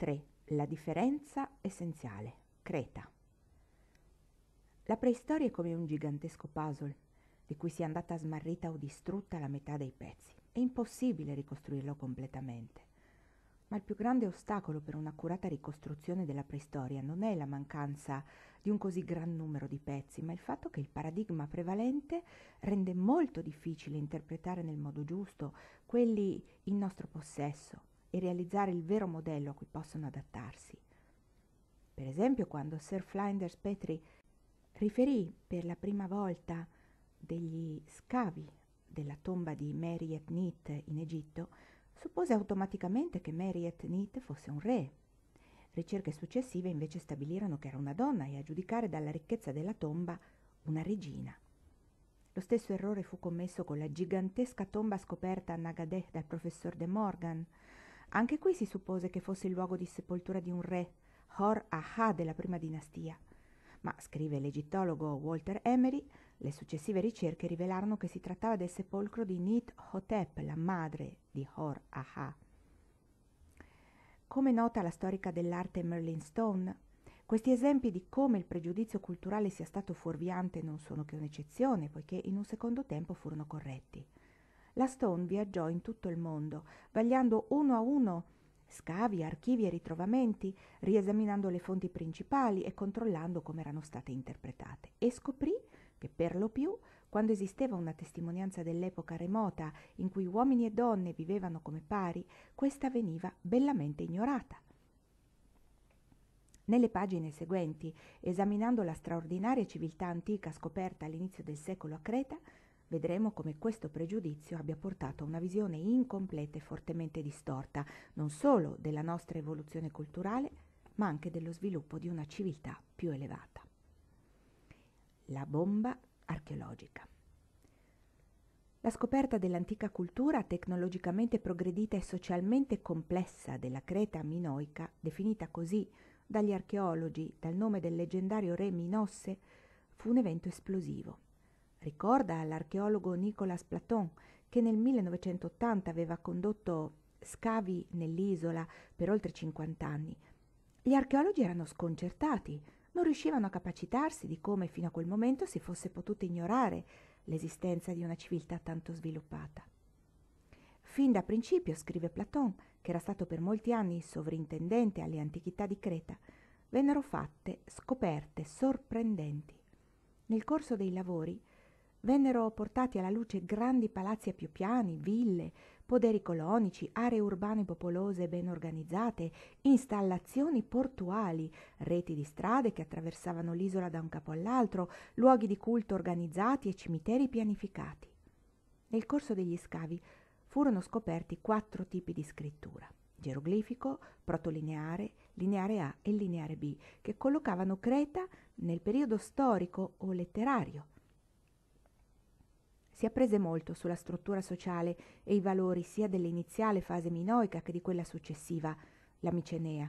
3. La differenza essenziale. Creta. La preistoria è come un gigantesco puzzle di cui sia andata smarrita o distrutta la metà dei pezzi. È impossibile ricostruirlo completamente. Ma il più grande ostacolo per un'accurata ricostruzione della preistoria non è la mancanza di un così gran numero di pezzi, ma il fatto che il paradigma prevalente rende molto difficile interpretare nel modo giusto quelli in nostro possesso e realizzare il vero modello a cui possono adattarsi. Per esempio, quando Sir Flinders Petrie riferì per la prima volta degli scavi della tomba di Mary Etnit in Egitto, suppose automaticamente che Mary Etnit fosse un re. Ricerche successive invece stabilirono che era una donna e a giudicare dalla ricchezza della tomba una regina. Lo stesso errore fu commesso con la gigantesca tomba scoperta a Nagadeh dal professor De Morgan, anche qui si suppose che fosse il luogo di sepoltura di un re, Hor Aha della prima dinastia. Ma, scrive l'egittologo Walter Emery, le successive ricerche rivelarono che si trattava del sepolcro di Nit Hotep, la madre di Hor Aha. Come nota la storica dell'arte Merlin Stone, questi esempi di come il pregiudizio culturale sia stato fuorviante non sono che un'eccezione, poiché in un secondo tempo furono corretti. La Stone viaggiò in tutto il mondo, vagliando uno a uno scavi, archivi e ritrovamenti, riesaminando le fonti principali e controllando come erano state interpretate, e scoprì che per lo più, quando esisteva una testimonianza dell'epoca remota in cui uomini e donne vivevano come pari, questa veniva bellamente ignorata. Nelle pagine seguenti, esaminando la straordinaria civiltà antica scoperta all'inizio del secolo a Creta, vedremo come questo pregiudizio abbia portato a una visione incompleta e fortemente distorta non solo della nostra evoluzione culturale, ma anche dello sviluppo di una civiltà più elevata. La bomba archeologica. La scoperta dell'antica cultura tecnologicamente progredita e socialmente complessa della Creta minoica, definita così dagli archeologi dal nome del leggendario re Minosse, fu un evento esplosivo Ricorda l'archeologo Nicolas Platon che nel 1980 aveva condotto scavi nell'isola per oltre 50 anni. Gli archeologi erano sconcertati, non riuscivano a capacitarsi di come fino a quel momento si fosse potuta ignorare l'esistenza di una civiltà tanto sviluppata. Fin da principio, scrive Platon, che era stato per molti anni sovrintendente alle antichità di Creta, vennero fatte scoperte sorprendenti. Nel corso dei lavori Vennero portati alla luce grandi palazzi a più piani, ville, poderi colonici, aree urbane popolose ben organizzate, installazioni portuali, reti di strade che attraversavano l'isola da un capo all'altro, luoghi di culto organizzati e cimiteri pianificati. Nel corso degli scavi furono scoperti quattro tipi di scrittura geroglifico, protolineare, lineare A e lineare B, che collocavano Creta nel periodo storico o letterario si apprese molto sulla struttura sociale e i valori sia dell'iniziale fase minoica che di quella successiva, la micenea.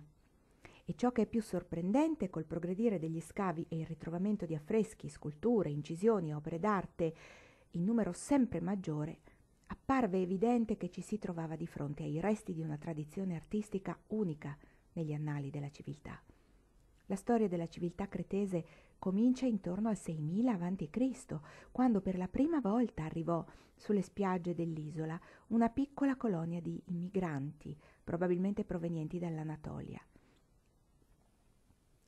E ciò che è più sorprendente col progredire degli scavi e il ritrovamento di affreschi, sculture, incisioni, opere d'arte in numero sempre maggiore, apparve evidente che ci si trovava di fronte ai resti di una tradizione artistica unica negli annali della civiltà. La storia della civiltà cretese comincia intorno al 6000 a.C., quando per la prima volta arrivò sulle spiagge dell'isola una piccola colonia di immigranti, probabilmente provenienti dall'Anatolia.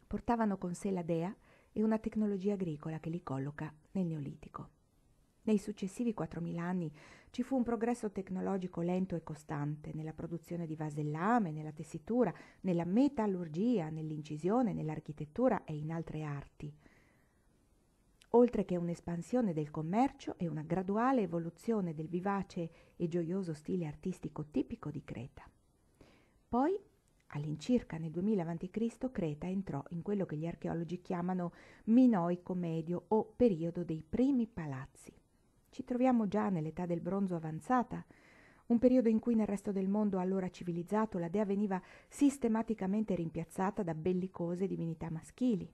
Portavano con sé la dea e una tecnologia agricola che li colloca nel Neolitico. Nei successivi 4.000 anni ci fu un progresso tecnologico lento e costante nella produzione di vasellame, nella tessitura, nella metallurgia, nell'incisione, nell'architettura e in altre arti oltre che un'espansione del commercio e una graduale evoluzione del vivace e gioioso stile artistico tipico di Creta. Poi, all'incirca nel 2000 a.C., Creta entrò in quello che gli archeologi chiamano Minoico medio o periodo dei primi palazzi. Ci troviamo già nell'età del bronzo avanzata, un periodo in cui nel resto del mondo allora civilizzato la dea veniva sistematicamente rimpiazzata da bellicose divinità maschili.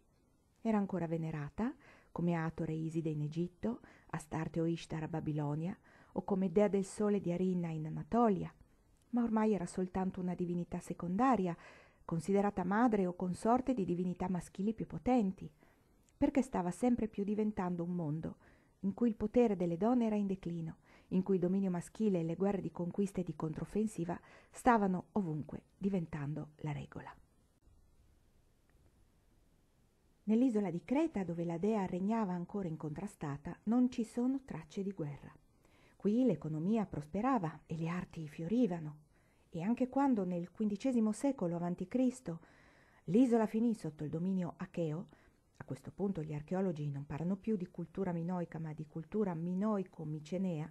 Era ancora venerata, come Atore Iside in Egitto, Astarte o Ishtar a Babilonia, o come dea del sole di Arinna in Anatolia, ma ormai era soltanto una divinità secondaria, considerata madre o consorte di divinità maschili più potenti, perché stava sempre più diventando un mondo in cui il potere delle donne era in declino, in cui il dominio maschile e le guerre di conquista e di controffensiva stavano ovunque diventando la regola. Nell'isola di Creta, dove la dea regnava ancora incontrastata, non ci sono tracce di guerra. Qui l'economia prosperava e le arti fiorivano. E anche quando nel XV secolo a.C. l'isola finì sotto il dominio acheo, a questo punto gli archeologi non parlano più di cultura minoica ma di cultura minoico-micenea,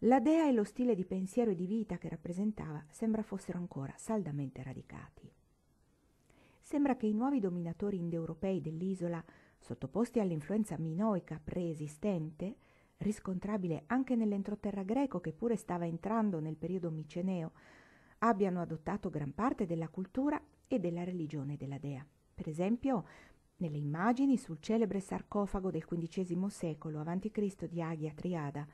la dea e lo stile di pensiero e di vita che rappresentava sembra fossero ancora saldamente radicati sembra che i nuovi dominatori indoeuropei dell'isola, sottoposti all'influenza minoica preesistente, riscontrabile anche nell'entroterra greco che pure stava entrando nel periodo miceneo, abbiano adottato gran parte della cultura e della religione della dea. Per esempio, nelle immagini sul celebre sarcofago del XV secolo a.C. di Aghia Triada,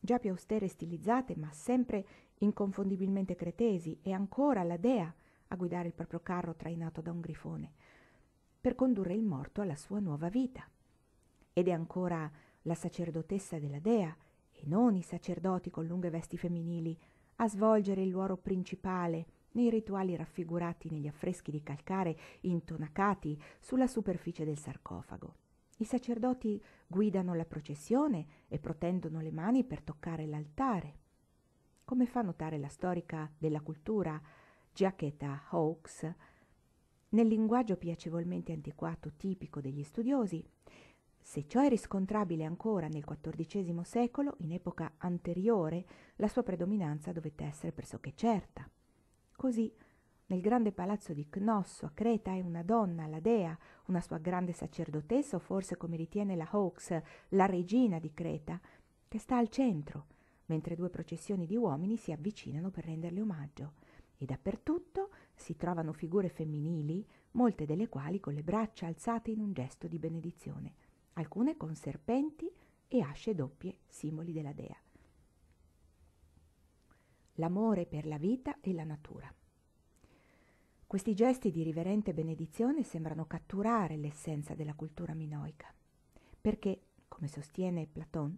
già più austere e stilizzate, ma sempre inconfondibilmente cretesi, e ancora la dea, a guidare il proprio carro trainato da un grifone, per condurre il morto alla sua nuova vita. Ed è ancora la sacerdotessa della dea, e non i sacerdoti con lunghe vesti femminili, a svolgere il ruolo principale nei rituali raffigurati negli affreschi di calcare intonacati sulla superficie del sarcofago. I sacerdoti guidano la processione e protendono le mani per toccare l'altare. Come fa notare la storica della cultura giacchetta Hawks, nel linguaggio piacevolmente antiquato tipico degli studiosi, se ciò è riscontrabile ancora nel XIV secolo, in epoca anteriore, la sua predominanza dovette essere pressoché certa. Così, nel grande palazzo di Cnosso a Creta è una donna, la dea, una sua grande sacerdotessa o forse come ritiene la Hawks, la regina di Creta, che sta al centro, mentre due processioni di uomini si avvicinano per renderle omaggio e dappertutto si trovano figure femminili, molte delle quali con le braccia alzate in un gesto di benedizione, alcune con serpenti e asce doppie, simboli della dea. L'amore per la vita e la natura. Questi gesti di riverente benedizione sembrano catturare l'essenza della cultura minoica, perché, come sostiene Platone,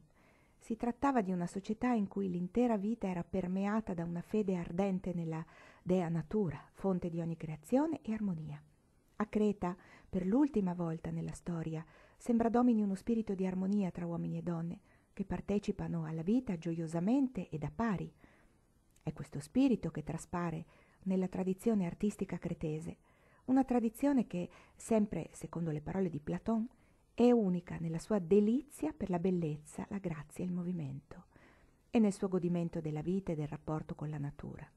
si trattava di una società in cui l'intera vita era permeata da una fede ardente nella dea natura, fonte di ogni creazione e armonia. A Creta, per l'ultima volta nella storia, sembra domini uno spirito di armonia tra uomini e donne, che partecipano alla vita gioiosamente e da pari. È questo spirito che traspare nella tradizione artistica cretese, una tradizione che, sempre secondo le parole di Platon, è unica nella sua delizia per la bellezza, la grazia e il movimento, e nel suo godimento della vita e del rapporto con la natura.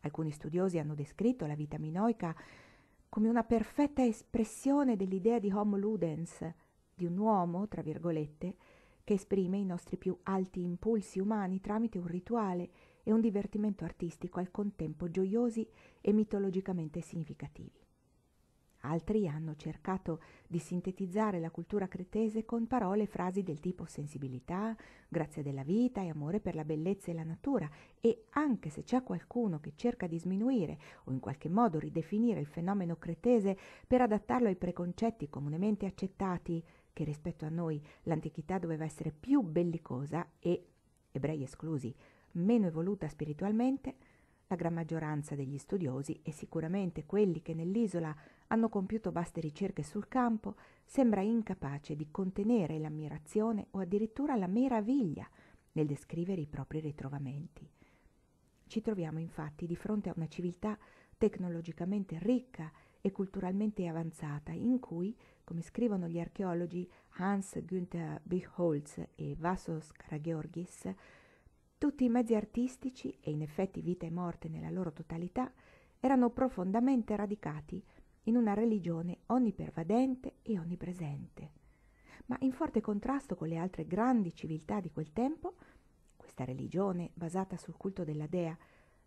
Alcuni studiosi hanno descritto la vita minoica come una perfetta espressione dell'idea di Homo ludens, di un uomo, tra virgolette, che esprime i nostri più alti impulsi umani tramite un rituale e un divertimento artistico al contempo gioiosi e mitologicamente significativi. Altri hanno cercato di sintetizzare la cultura cretese con parole e frasi del tipo sensibilità, grazia della vita e amore per la bellezza e la natura e anche se c'è qualcuno che cerca di sminuire o in qualche modo ridefinire il fenomeno cretese per adattarlo ai preconcetti comunemente accettati, che rispetto a noi l'antichità doveva essere più bellicosa e, ebrei esclusi, meno evoluta spiritualmente, la gran maggioranza degli studiosi e sicuramente quelli che nell'isola hanno compiuto vaste ricerche sul campo, sembra incapace di contenere l'ammirazione o addirittura la meraviglia nel descrivere i propri ritrovamenti. Ci troviamo infatti di fronte a una civiltà tecnologicamente ricca e culturalmente avanzata, in cui, come scrivono gli archeologi Hans Günther Bichholz e Vasos Karagheorgis, tutti i mezzi artistici, e in effetti vita e morte nella loro totalità, erano profondamente radicati in una religione onnipervadente e onnipresente. Ma in forte contrasto con le altre grandi civiltà di quel tempo, questa religione, basata sul culto della dea,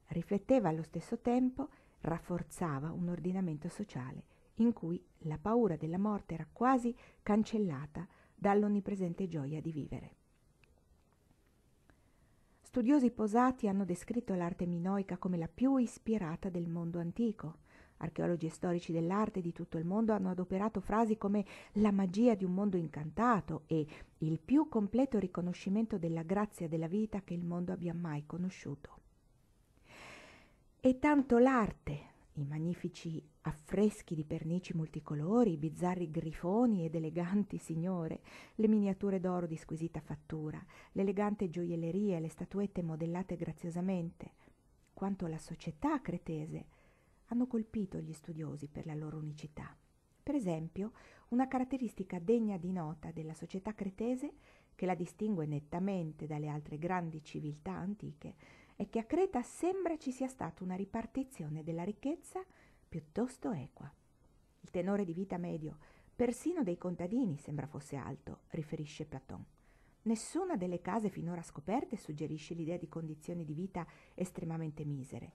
rifletteva allo stesso tempo, rafforzava un ordinamento sociale in cui la paura della morte era quasi cancellata dall'onnipresente gioia di vivere. Studiosi posati hanno descritto l'arte minoica come la più ispirata del mondo antico. Archeologi e storici dell'arte di tutto il mondo hanno adoperato frasi come la magia di un mondo incantato e il più completo riconoscimento della grazia della vita che il mondo abbia mai conosciuto. E tanto l'arte i magnifici affreschi di pernici multicolori, i bizzarri grifoni ed eleganti signore, le miniature d'oro di squisita fattura, l'elegante gioielleria e le statuette modellate graziosamente, quanto la società cretese, hanno colpito gli studiosi per la loro unicità. Per esempio, una caratteristica degna di nota della società cretese, che la distingue nettamente dalle altre grandi civiltà antiche, è che a Creta sembra ci sia stata una ripartizione della ricchezza piuttosto equa. Il tenore di vita medio, persino dei contadini, sembra fosse alto, riferisce Platon. Nessuna delle case finora scoperte suggerisce l'idea di condizioni di vita estremamente misere.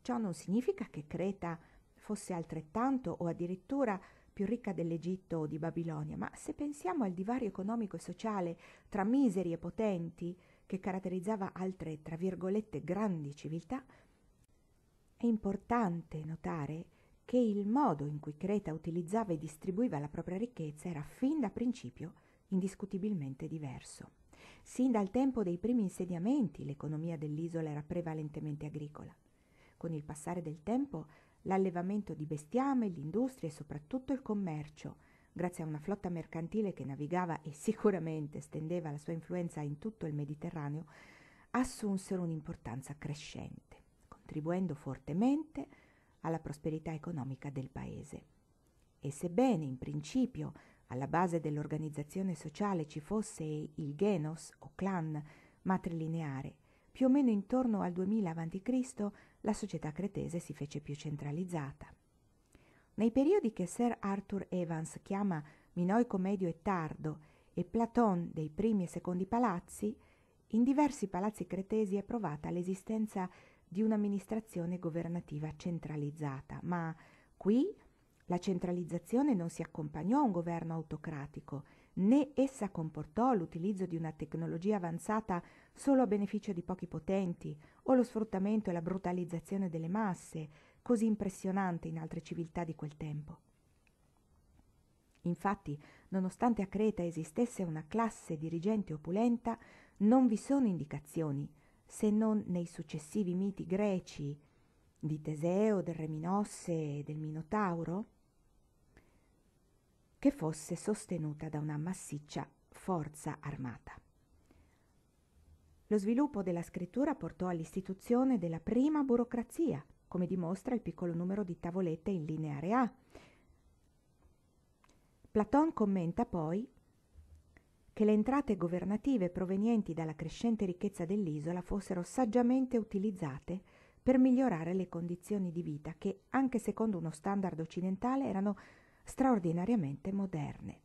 Ciò non significa che Creta fosse altrettanto o addirittura più ricca dell'Egitto o di Babilonia, ma se pensiamo al divario economico e sociale tra miseri e potenti, che caratterizzava altre, tra virgolette, grandi civiltà, è importante notare che il modo in cui Creta utilizzava e distribuiva la propria ricchezza era fin da principio indiscutibilmente diverso. Sin dal tempo dei primi insediamenti l'economia dell'isola era prevalentemente agricola. Con il passare del tempo l'allevamento di bestiame, l'industria e soprattutto il commercio grazie a una flotta mercantile che navigava e sicuramente stendeva la sua influenza in tutto il Mediterraneo, assunsero un'importanza crescente, contribuendo fortemente alla prosperità economica del paese. E sebbene in principio alla base dell'organizzazione sociale ci fosse il genos o clan matrilineare, più o meno intorno al 2000 a.C. la società cretese si fece più centralizzata nei periodi che Sir Arthur Evans chiama Minoico medio e tardo e Platon dei primi e secondi palazzi, in diversi palazzi cretesi è provata l'esistenza di un'amministrazione governativa centralizzata, ma qui la centralizzazione non si accompagnò a un governo autocratico, né essa comportò l'utilizzo di una tecnologia avanzata solo a beneficio di pochi potenti, o lo sfruttamento e la brutalizzazione delle masse, così impressionante in altre civiltà di quel tempo. Infatti, nonostante a Creta esistesse una classe dirigente opulenta, non vi sono indicazioni, se non nei successivi miti greci di Teseo, del Re Minosse e del Minotauro, che fosse sostenuta da una massiccia forza armata. Lo sviluppo della scrittura portò all'istituzione della prima burocrazia, come dimostra il piccolo numero di tavolette in lineare A. Platon commenta poi che le entrate governative provenienti dalla crescente ricchezza dell'isola fossero saggiamente utilizzate per migliorare le condizioni di vita che, anche secondo uno standard occidentale, erano straordinariamente moderne.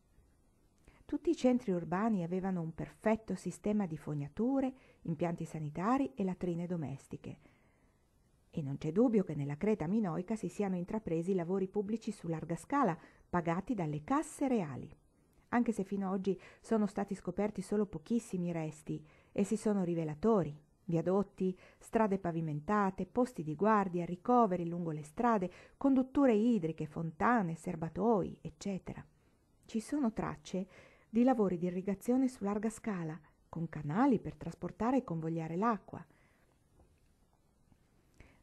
Tutti i centri urbani avevano un perfetto sistema di fognature, impianti sanitari e latrine domestiche e non c'è dubbio che nella Creta minoica si siano intrapresi lavori pubblici su larga scala, pagati dalle casse reali. Anche se fino ad oggi sono stati scoperti solo pochissimi resti, essi sono rivelatori. Viadotti, strade pavimentate, posti di guardia, ricoveri lungo le strade, condutture idriche, fontane, serbatoi, eccetera. Ci sono tracce di lavori di irrigazione su larga scala, con canali per trasportare e convogliare l'acqua,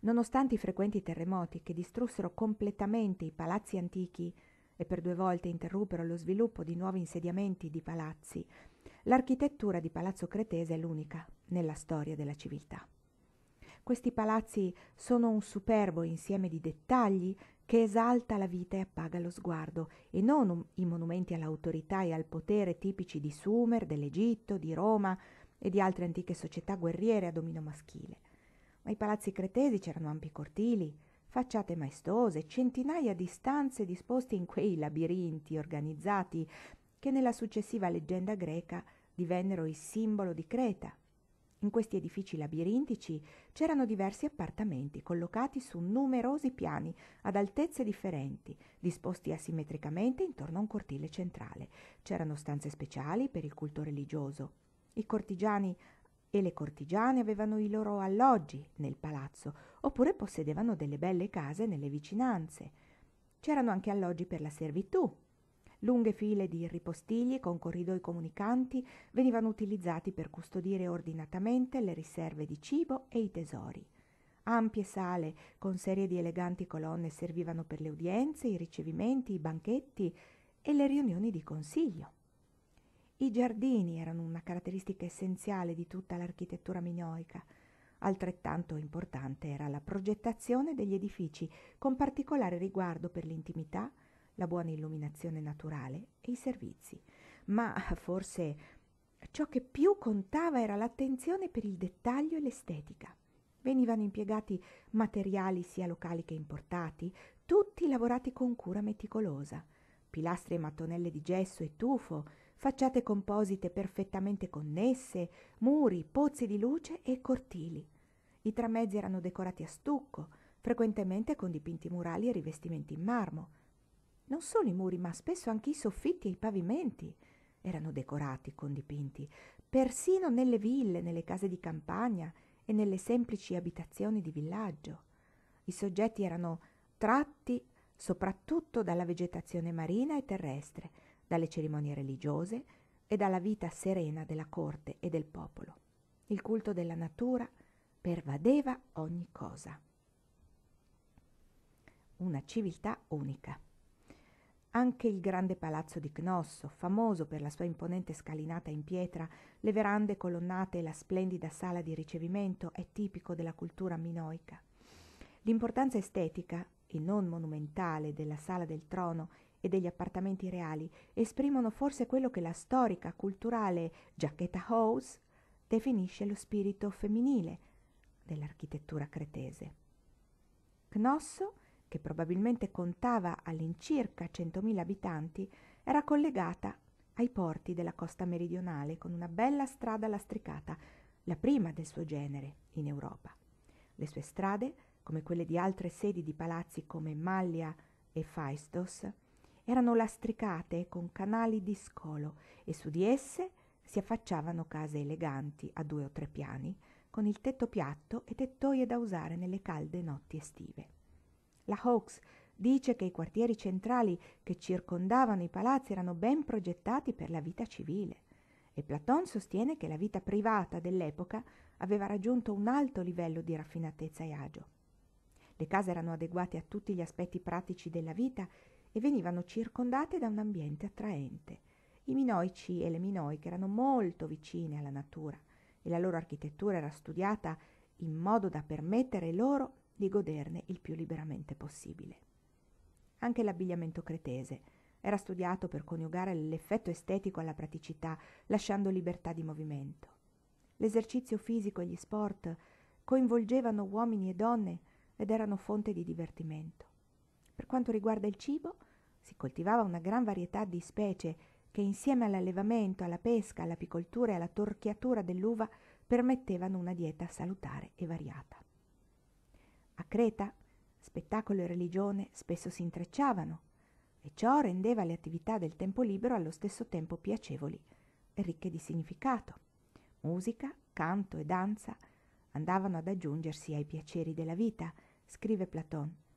nonostante i frequenti terremoti che distrussero completamente i palazzi antichi e per due volte interruppero lo sviluppo di nuovi insediamenti di palazzi, l'architettura di Palazzo Cretese è l'unica nella storia della civiltà. Questi palazzi sono un superbo insieme di dettagli che esalta la vita e appaga lo sguardo, e non um, i monumenti all'autorità e al potere tipici di Sumer, dell'Egitto, di Roma e di altre antiche società guerriere a domino maschile. Ma i palazzi cretesi c'erano ampi cortili, facciate maestose, centinaia di stanze disposte in quei labirinti organizzati che nella successiva leggenda greca divennero il simbolo di Creta. In questi edifici labirintici c'erano diversi appartamenti collocati su numerosi piani ad altezze differenti, disposti asimmetricamente intorno a un cortile centrale. C'erano stanze speciali per il culto religioso. I cortigiani e le cortigiane avevano i loro alloggi nel palazzo, oppure possedevano delle belle case nelle vicinanze. C'erano anche alloggi per la servitù. Lunghe file di ripostigli con corridoi comunicanti venivano utilizzati per custodire ordinatamente le riserve di cibo e i tesori. Ampie sale con serie di eleganti colonne servivano per le udienze, i ricevimenti, i banchetti e le riunioni di consiglio. I giardini erano una caratteristica essenziale di tutta l'architettura minoica. Altrettanto importante era la progettazione degli edifici, con particolare riguardo per l'intimità, la buona illuminazione naturale e i servizi. Ma forse ciò che più contava era l'attenzione per il dettaglio e l'estetica. Venivano impiegati materiali sia locali che importati, tutti lavorati con cura meticolosa. Pilastri e mattonelle di gesso e tufo, facciate composite perfettamente connesse, muri, pozzi di luce e cortili. I tramezzi erano decorati a stucco, frequentemente con dipinti murali e rivestimenti in marmo. Non solo i muri, ma spesso anche i soffitti e i pavimenti erano decorati con dipinti, persino nelle ville, nelle case di campagna e nelle semplici abitazioni di villaggio. I soggetti erano tratti soprattutto dalla vegetazione marina e terrestre, dalle cerimonie religiose e dalla vita serena della corte e del popolo. Il culto della natura pervadeva ogni cosa. Una civiltà unica. Anche il grande palazzo di Cnosso, famoso per la sua imponente scalinata in pietra, le verande colonnate e la splendida sala di ricevimento, è tipico della cultura minoica. L'importanza estetica, e non monumentale, della sala del trono e degli appartamenti reali esprimono forse quello che la storica, culturale Giacchetta House definisce lo spirito femminile dell'architettura cretese. Cnosso, che probabilmente contava all'incirca 100.000 abitanti, era collegata ai porti della costa meridionale con una bella strada lastricata, la prima del suo genere in Europa. Le sue strade, come quelle di altre sedi di palazzi come Mallia e Faistos, erano lastricate con canali di scolo e su di esse si affacciavano case eleganti a due o tre piani, con il tetto piatto e tettoie da usare nelle calde notti estive. La Hawks dice che i quartieri centrali che circondavano i palazzi erano ben progettati per la vita civile e Platon sostiene che la vita privata dell'epoca aveva raggiunto un alto livello di raffinatezza e agio. Le case erano adeguate a tutti gli aspetti pratici della vita e venivano circondate da un ambiente attraente. I minoici e le minoiche erano molto vicine alla natura e la loro architettura era studiata in modo da permettere loro di goderne il più liberamente possibile. Anche l'abbigliamento cretese era studiato per coniugare l'effetto estetico alla praticità, lasciando libertà di movimento. L'esercizio fisico e gli sport coinvolgevano uomini e donne ed erano fonte di divertimento. Per quanto riguarda il cibo, si coltivava una gran varietà di specie che insieme all'allevamento, alla pesca, all'apicoltura e alla torchiatura dell'uva permettevano una dieta salutare e variata. A Creta spettacolo e religione spesso si intrecciavano e ciò rendeva le attività del tempo libero allo stesso tempo piacevoli e ricche di significato. Musica, canto e danza andavano ad aggiungersi ai piaceri della vita, scrive Platone,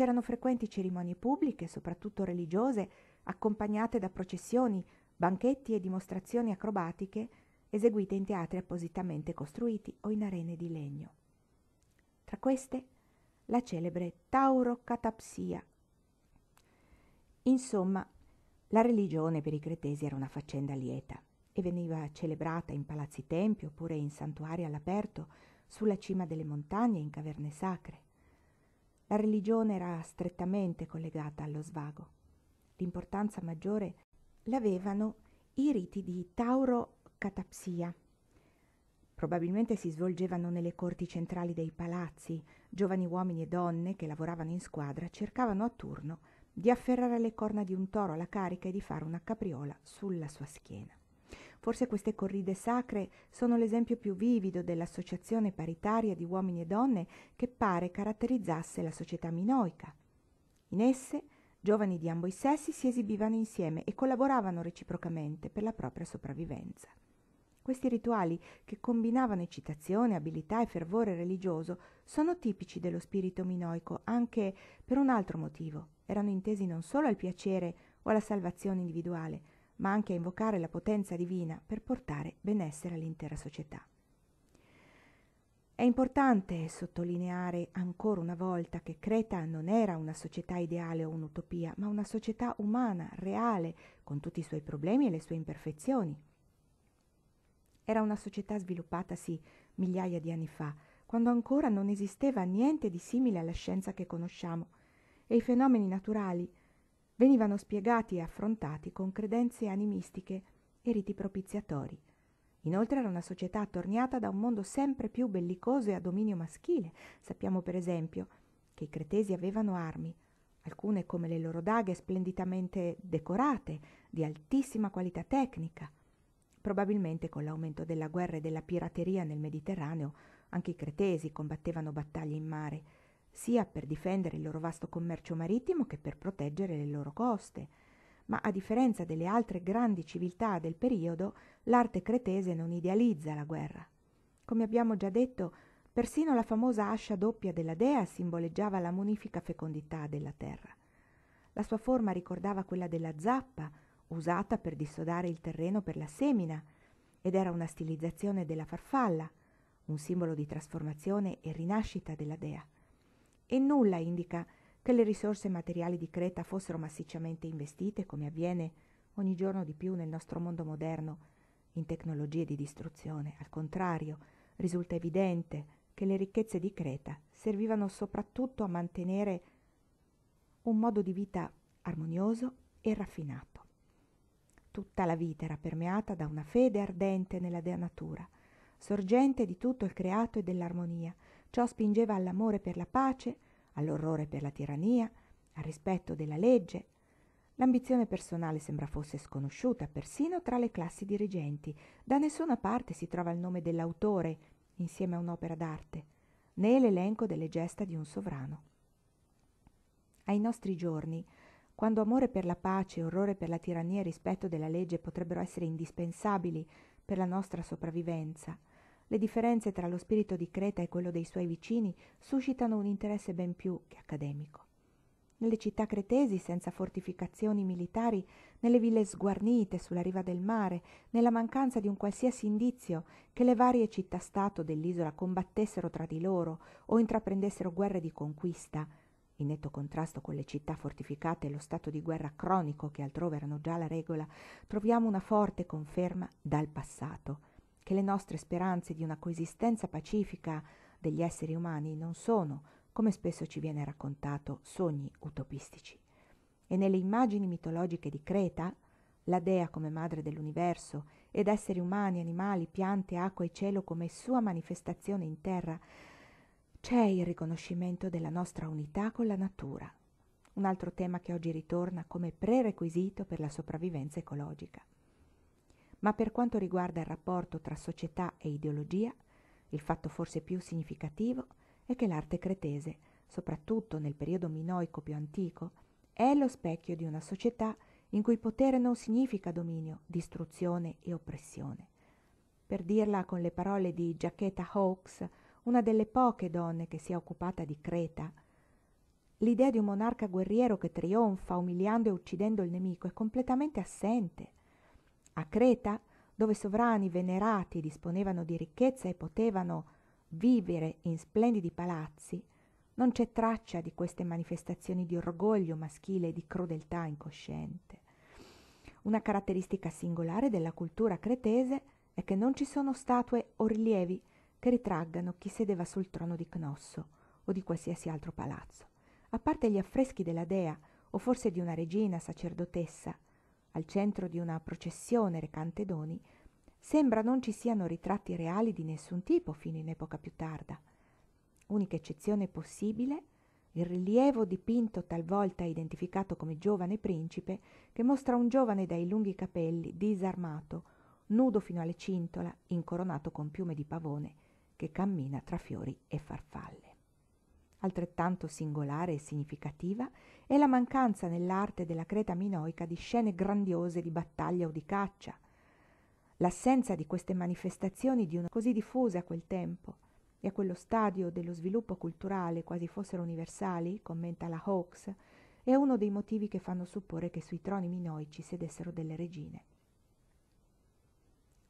C'erano frequenti cerimonie pubbliche, soprattutto religiose, accompagnate da processioni, banchetti e dimostrazioni acrobatiche eseguite in teatri appositamente costruiti o in arene di legno. Tra queste la celebre taurocatapsia. Insomma, la religione per i cretesi era una faccenda lieta e veniva celebrata in palazzi tempi oppure in santuari all'aperto, sulla cima delle montagne, in caverne sacre. La religione era strettamente collegata allo svago. L'importanza maggiore l'avevano i riti di tauro-catapsia. Probabilmente si svolgevano nelle corti centrali dei palazzi. Giovani uomini e donne che lavoravano in squadra cercavano a turno di afferrare le corna di un toro alla carica e di fare una capriola sulla sua schiena. Forse queste corride sacre sono l'esempio più vivido dell'associazione paritaria di uomini e donne che pare caratterizzasse la società minoica. In esse giovani di ambo i sessi si esibivano insieme e collaboravano reciprocamente per la propria sopravvivenza. Questi rituali, che combinavano eccitazione, abilità e fervore religioso, sono tipici dello spirito minoico anche per un altro motivo. Erano intesi non solo al piacere o alla salvazione individuale, ma anche a invocare la potenza divina per portare benessere all'intera società. È importante sottolineare ancora una volta che Creta non era una società ideale o un'utopia, ma una società umana, reale, con tutti i suoi problemi e le sue imperfezioni. Era una società sviluppatasi migliaia di anni fa, quando ancora non esisteva niente di simile alla scienza che conosciamo, e i fenomeni naturali venivano spiegati e affrontati con credenze animistiche e riti propiziatori. Inoltre era una società attorniata da un mondo sempre più bellicoso e a dominio maschile. Sappiamo per esempio che i cretesi avevano armi, alcune come le loro daghe splendidamente decorate, di altissima qualità tecnica. Probabilmente con l'aumento della guerra e della pirateria nel Mediterraneo anche i cretesi combattevano battaglie in mare sia per difendere il loro vasto commercio marittimo che per proteggere le loro coste. Ma a differenza delle altre grandi civiltà del periodo, l'arte cretese non idealizza la guerra. Come abbiamo già detto, persino la famosa ascia doppia della dea simboleggiava la munifica fecondità della terra. La sua forma ricordava quella della zappa, usata per dissodare il terreno per la semina, ed era una stilizzazione della farfalla, un simbolo di trasformazione e rinascita della dea e nulla indica che le risorse materiali di Creta fossero massicciamente investite, come avviene ogni giorno di più nel nostro mondo moderno, in tecnologie di distruzione. Al contrario, risulta evidente che le ricchezze di Creta servivano soprattutto a mantenere un modo di vita armonioso e raffinato. Tutta la vita era permeata da una fede ardente nella dea natura, sorgente di tutto il creato e dell'armonia, Ciò spingeva all'amore per la pace, all'orrore per la tirannia, al rispetto della legge. L'ambizione personale sembra fosse sconosciuta persino tra le classi dirigenti. Da nessuna parte si trova il nome dell'autore insieme a un'opera d'arte, né l'elenco delle gesta di un sovrano. Ai nostri giorni, quando amore per la pace, orrore per la tirannia e rispetto della legge potrebbero essere indispensabili per la nostra sopravvivenza, le differenze tra lo spirito di Creta e quello dei suoi vicini suscitano un interesse ben più che accademico. Nelle città cretesi, senza fortificazioni militari, nelle ville sguarnite sulla riva del mare, nella mancanza di un qualsiasi indizio che le varie città-stato dell'isola combattessero tra di loro o intraprendessero guerre di conquista, in netto contrasto con le città fortificate e lo stato di guerra cronico che altrove erano già la regola, troviamo una forte conferma dal passato – che le nostre speranze di una coesistenza pacifica degli esseri umani non sono, come spesso ci viene raccontato, sogni utopistici. E nelle immagini mitologiche di Creta, la dea come madre dell'universo, ed esseri umani, animali, piante, acqua e cielo come sua manifestazione in terra, c'è il riconoscimento della nostra unità con la natura, un altro tema che oggi ritorna come prerequisito per la sopravvivenza ecologica ma per quanto riguarda il rapporto tra società e ideologia, il fatto forse più significativo è che l'arte cretese, soprattutto nel periodo minoico più antico, è lo specchio di una società in cui potere non significa dominio, distruzione e oppressione. Per dirla con le parole di Giacchetta Hawkes, una delle poche donne che si è occupata di Creta, l'idea di un monarca guerriero che trionfa umiliando e uccidendo il nemico è completamente assente a Creta, dove sovrani venerati disponevano di ricchezza e potevano vivere in splendidi palazzi, non c'è traccia di queste manifestazioni di orgoglio maschile e di crudeltà incosciente. Una caratteristica singolare della cultura cretese è che non ci sono statue o rilievi che ritraggano chi sedeva sul trono di Cnosso o di qualsiasi altro palazzo. A parte gli affreschi della dea o forse di una regina sacerdotessa, al centro di una processione recante doni, sembra non ci siano ritratti reali di nessun tipo fino in epoca più tarda. Unica eccezione possibile il rilievo dipinto talvolta identificato come giovane principe, che mostra un giovane dai lunghi capelli, disarmato, nudo fino alle cintola, incoronato con piume di pavone, che cammina tra fiori e farfalle. Altrettanto singolare e significativa è la mancanza nell'arte della Creta minoica di scene grandiose di battaglia o di caccia. L'assenza di queste manifestazioni di una così diffuse a quel tempo e a quello stadio dello sviluppo culturale quasi fossero universali, commenta la Hawkes, è uno dei motivi che fanno supporre che sui troni minoici sedessero delle regine.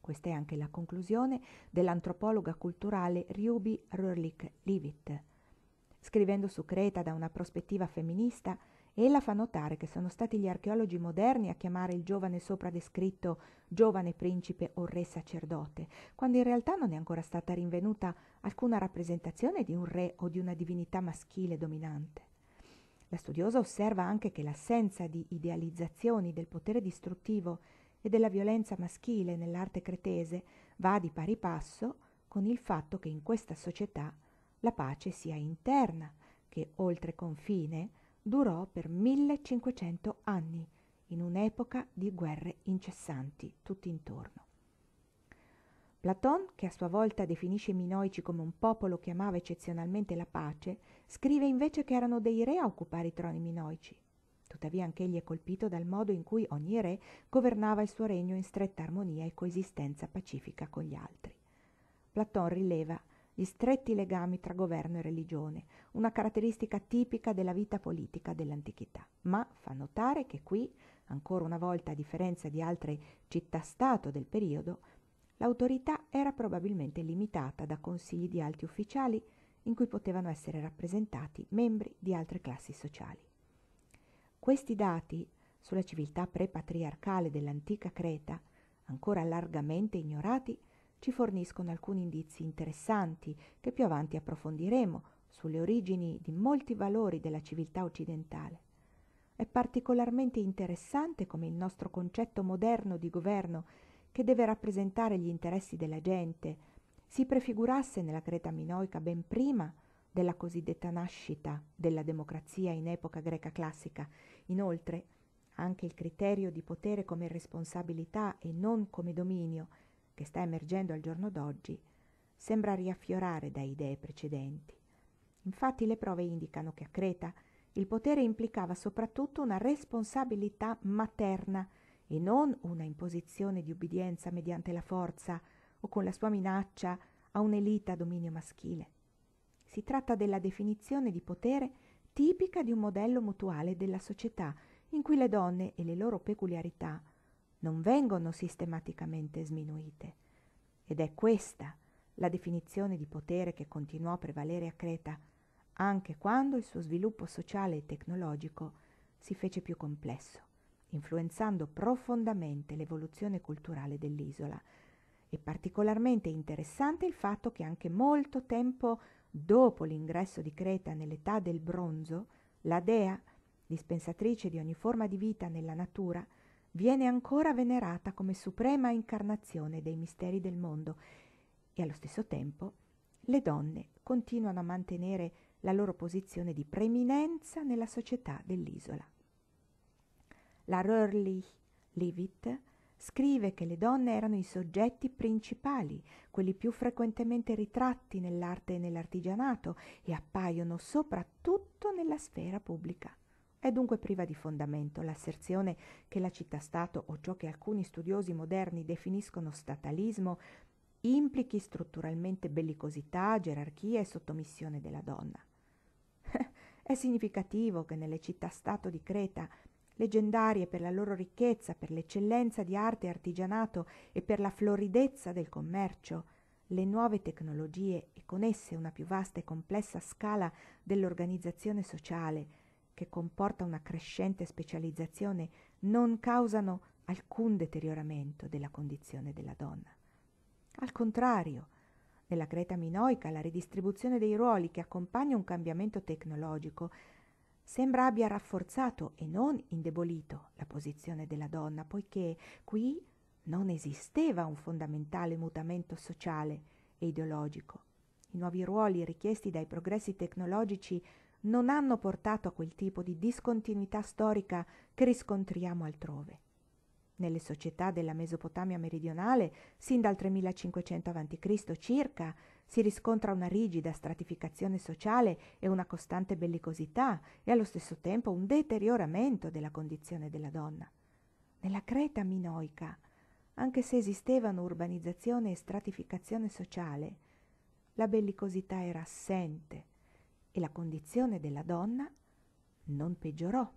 Questa è anche la conclusione dell'antropologa culturale Ruby Rurlich Leavitt, Scrivendo su Creta da una prospettiva femminista, ella fa notare che sono stati gli archeologi moderni a chiamare il giovane sopra descritto giovane principe o re sacerdote, quando in realtà non è ancora stata rinvenuta alcuna rappresentazione di un re o di una divinità maschile dominante. La studiosa osserva anche che l'assenza di idealizzazioni del potere distruttivo e della violenza maschile nell'arte cretese va di pari passo con il fatto che in questa società la pace sia interna, che oltre confine durò per 1500 anni, in un'epoca di guerre incessanti tutti intorno. Platon, che a sua volta definisce i minoici come un popolo che amava eccezionalmente la pace, scrive invece che erano dei re a occupare i troni minoici. Tuttavia anche egli è colpito dal modo in cui ogni re governava il suo regno in stretta armonia e coesistenza pacifica con gli altri. Platon rileva gli stretti legami tra governo e religione, una caratteristica tipica della vita politica dell'antichità, ma fa notare che qui, ancora una volta a differenza di altre città-stato del periodo, l'autorità era probabilmente limitata da consigli di alti ufficiali in cui potevano essere rappresentati membri di altre classi sociali. Questi dati sulla civiltà prepatriarcale dell'antica Creta, ancora largamente ignorati, ci forniscono alcuni indizi interessanti che più avanti approfondiremo sulle origini di molti valori della civiltà occidentale. È particolarmente interessante come il nostro concetto moderno di governo, che deve rappresentare gli interessi della gente, si prefigurasse nella Creta minoica ben prima della cosiddetta nascita della democrazia in epoca greca classica. Inoltre, anche il criterio di potere come responsabilità e non come dominio che sta emergendo al giorno d'oggi sembra riaffiorare da idee precedenti. Infatti le prove indicano che a Creta il potere implicava soprattutto una responsabilità materna e non una imposizione di ubbidienza mediante la forza o con la sua minaccia a un'elita a dominio maschile. Si tratta della definizione di potere tipica di un modello mutuale della società in cui le donne e le loro peculiarità non vengono sistematicamente sminuite. Ed è questa la definizione di potere che continuò a prevalere a Creta, anche quando il suo sviluppo sociale e tecnologico si fece più complesso, influenzando profondamente l'evoluzione culturale dell'isola. È particolarmente interessante il fatto che anche molto tempo dopo l'ingresso di Creta nell'età del bronzo, la dea, dispensatrice di ogni forma di vita nella natura, viene ancora venerata come suprema incarnazione dei misteri del mondo e allo stesso tempo le donne continuano a mantenere la loro posizione di preminenza nella società dell'isola. La Rurlich Leavitt scrive che le donne erano i soggetti principali, quelli più frequentemente ritratti nell'arte e nell'artigianato e appaiono soprattutto nella sfera pubblica. È dunque priva di fondamento l'asserzione che la città-stato o ciò che alcuni studiosi moderni definiscono statalismo implichi strutturalmente bellicosità, gerarchia e sottomissione della donna. È significativo che nelle città-stato di Creta, leggendarie per la loro ricchezza, per l'eccellenza di arte e artigianato e per la floridezza del commercio, le nuove tecnologie e con esse una più vasta e complessa scala dell'organizzazione sociale, che comporta una crescente specializzazione non causano alcun deterioramento della condizione della donna. Al contrario, nella Creta minoica la ridistribuzione dei ruoli che accompagna un cambiamento tecnologico sembra abbia rafforzato e non indebolito la posizione della donna, poiché qui non esisteva un fondamentale mutamento sociale e ideologico. I nuovi ruoli richiesti dai progressi tecnologici non hanno portato a quel tipo di discontinuità storica che riscontriamo altrove. Nelle società della Mesopotamia meridionale, sin dal 3500 a.C. circa, si riscontra una rigida stratificazione sociale e una costante bellicosità e allo stesso tempo un deterioramento della condizione della donna. Nella Creta minoica, anche se esistevano urbanizzazione e stratificazione sociale, la bellicosità era assente e la condizione della donna non peggiorò